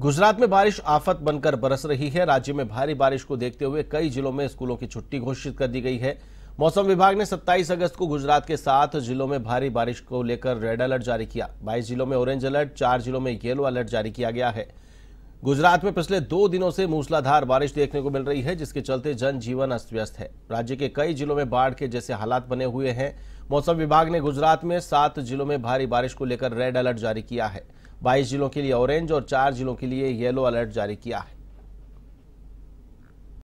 गुजरात में बारिश आफत बनकर बरस रही है राज्य में भारी बारिश को देखते हुए कई जिलों में स्कूलों की छुट्टी घोषित कर दी गई है मौसम विभाग ने 27 अगस्त को गुजरात के सात जिलों में भारी बारिश को लेकर रेड अलर्ट जारी किया 22 जिलों में ऑरेंज अलर्ट चार जिलों में येलो अलर्ट जारी किया गया है गुजरात में पिछले दो दिनों से मूसलाधार बारिश देखने को मिल रही है जिसके चलते जनजीवन अस्त व्यस्त है राज्य के कई जिलों में बाढ़ के जैसे हालात बने हुए हैं मौसम विभाग ने गुजरात में सात जिलों में भारी बारिश को लेकर रेड अलर्ट जारी किया है बाईस जिलों के लिए ऑरेंज और चार जिलों के लिए येलो अलर्ट जारी किया है